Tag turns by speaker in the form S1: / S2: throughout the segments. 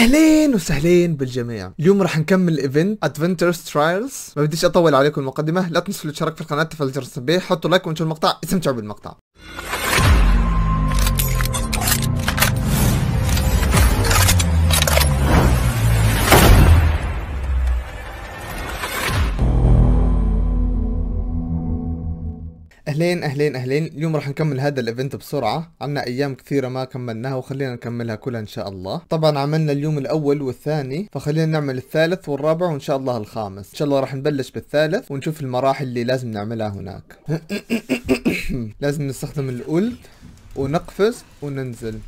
S1: اهلين وسهلين بالجميع اليوم راح نكمل ايفنت ادفنتشرز ترايلز ما بديش اطول عليكم المقدمه لا تنسوا الاشتراك في القناه تفعيل جرس التنبيه حطوا لايك وانتم المقطع استمتعوا بالمقطع اهلين اهلين اهلين اليوم راح نكمل هذا الايفنت بسرعه عنا ايام كثيره ما كملناها وخلينا نكملها كلها ان شاء الله طبعا عملنا اليوم الاول والثاني فخلينا نعمل الثالث والرابع وان شاء الله الخامس ان شاء الله راح نبلش بالثالث ونشوف المراحل اللي لازم نعملها هناك لازم نستخدم الأولد ونقفز وننزل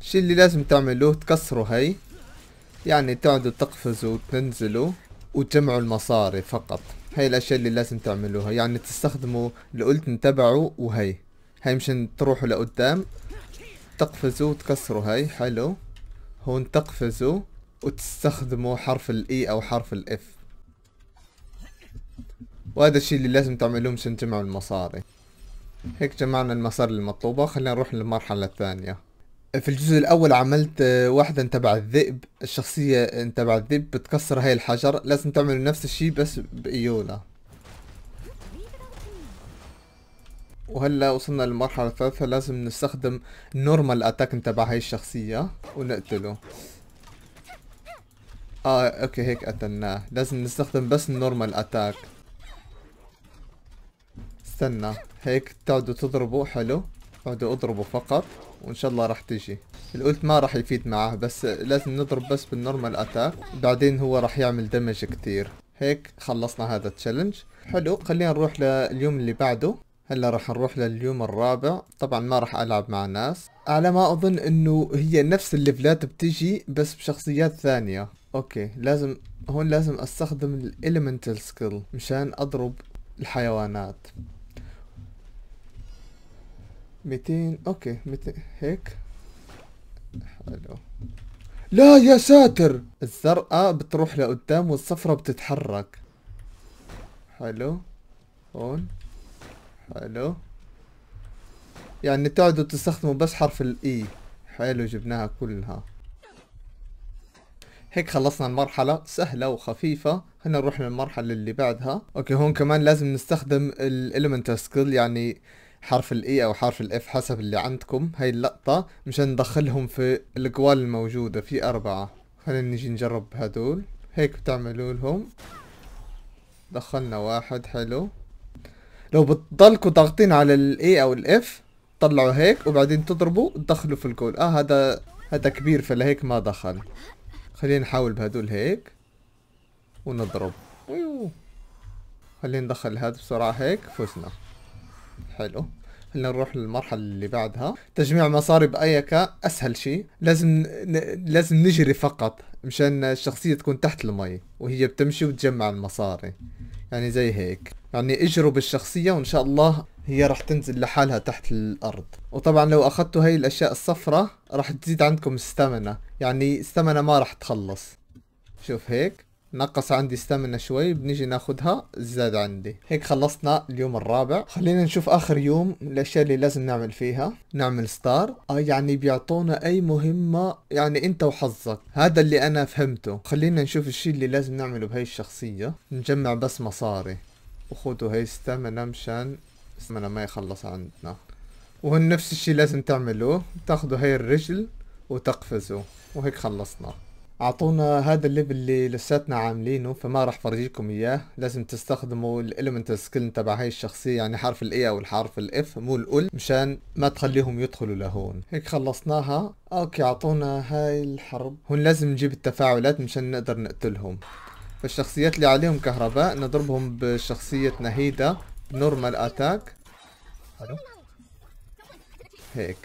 S1: الشي اللي لازم تعملوه تكسروا هي يعني تقعدوا تقفزوا وتنزلوا وتجمعوا المصاري فقط هاي الاشياء اللي لازم تعملوها يعني تستخدموا الالتن تبعه وهي هاي مشان تروحوا لقدام تقفزوا وتكسروا هاي حلو هون تقفزوا وتستخدموا حرف الاي e او حرف الاف وهذا الشيء اللي لازم تعملوه مشان تجمعوا المصاري هيك جمعنا المصاري المطلوبة خلينا نروح للمرحلة الثانية في الجزء الاول عملت آه، واحده تبع الذئب الشخصيه تبع الذئب بتكسر هاي الحجر لازم تعملوا نفس الشي بس بايولا وهلا وصلنا للمرحله الثالثه لازم نستخدم نورمال اتاك تبع هاي الشخصيه ونقتله اه اوكي هيك قتلناه لازم نستخدم بس النورمال اتاك استنى هيك تقعدوا تضربوا حلو اقعدوا اضربوا فقط وان شاء الله راح تجي الالت ما راح يفيد معاه بس لازم نضرب بس بالنورمال اتاك بعدين هو راح يعمل دمج كثير هيك خلصنا هذا التشالنج حلو خلينا نروح لليوم اللي بعده هلا راح نروح لليوم الرابع طبعا ما راح العب مع ناس على ما اظن انه هي نفس الليفلات بتجي بس بشخصيات ثانية اوكي لازم هون لازم استخدم الاليمنتال سكيل مشان اضرب الحيوانات ميتين اوكي ميتين هيك حلو لا يا ساتر الزرقاء بتروح لقدام والصفرة بتتحرك حلو هون حلو يعني تقعدوا تستخدموا بس حرف الاي e. حلو جبناها كلها هيك خلصنا المرحلة سهلة وخفيفة خلينا نروح للمرحلة اللي بعدها اوكي هون كمان لازم نستخدم الاليمنتال سكيل يعني حرف الاي او حرف الاف حسب اللي عندكم هاي اللقطة مشان ندخلهم في الاقوال الموجودة في اربعة خلينا نجي نجرب هدول هيك بتعملوا لهم دخلنا واحد حلو لو بتضلكوا ضاغطين على الاي او الاف طلعوا هيك وبعدين تضربوا تدخلوا في الجول اه هذا هذا كبير فلهيك ما دخل خلينا نحاول بهدول هيك ونضرب خلينا ندخل هذا بسرعة هيك فزنا حلو خلينا نروح للمرحلة اللي بعدها تجميع مصاري بأيكا أسهل شيء لازم ن... لازم نجري فقط مشان الشخصية تكون تحت المي وهي بتمشي وتجمع المصاري يعني زي هيك يعني اجروا بالشخصية وإن شاء الله هي راح تنزل لحالها تحت الأرض وطبعا لو أخذتوا هاي الأشياء الصفرة راح تزيد عندكم استمنة يعني استمنة ما راح تخلص شوف هيك نقص عندي ستامنا شوي بنيجي ناخدها زاد عندي هيك خلصنا اليوم الرابع خلينا نشوف اخر يوم الاشياء اللي لازم نعمل فيها نعمل ستار آه يعني بيعطونا اي مهمة يعني انت وحظك هذا اللي انا فهمته خلينا نشوف الشي اللي لازم نعمله بهي الشخصية نجمع بس مصاري وخدوا هاي ستامنا مشان ستامنا ما يخلص عندنا وهن نفس الشي لازم تعملوه تاخدوا هاي الرجل وتقفزوا وهيك خلصنا اعطونا هذا الليفل اللي لساتنا عاملينه فما راح فرجيكم اياه لازم تستخدموا الاليمنت سكيل تبع هاي الشخصيه يعني حرف الاي او الحرف الاف مو الال مشان ما تخليهم يدخلوا لهون هيك خلصناها اوكي اعطونا هاي الحرب هون لازم نجيب التفاعلات مشان نقدر نقتلهم فالشخصيات اللي عليهم كهرباء نضربهم بشخصية نهيدا نورمال اتاك هيك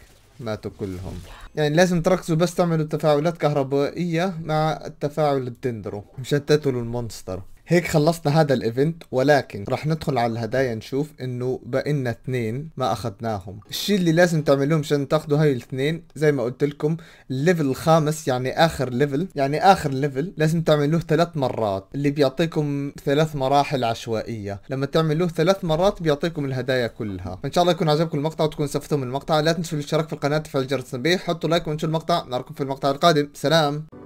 S1: ماتوا كلهم يعني لازم تركزوا بس تعملوا تفاعلات كهربائية مع التفاعل الدندرو مشتتوا المونستر هيك خلصنا هذا الايفنت ولكن رح ندخل على الهدايا نشوف انه بقينا اثنين ما اخذناهم الشيء اللي لازم تعملوه مشان تاخذوا هاي الاثنين زي ما قلت لكم الليفل الخامس يعني اخر ليفل يعني اخر ليفل لازم تعملوه ثلاث مرات اللي بيعطيكم ثلاث مراحل عشوائيه لما تعملوه ثلاث مرات بيعطيكم الهدايا كلها فان شاء الله يكون عجبكم المقطع وتكون استفدتم من المقطع لا تنسوا الاشتراك في القناه وتفعيل جرس التنبيه حطوا لايك وانشروا المقطع نراكم في المقطع القادم سلام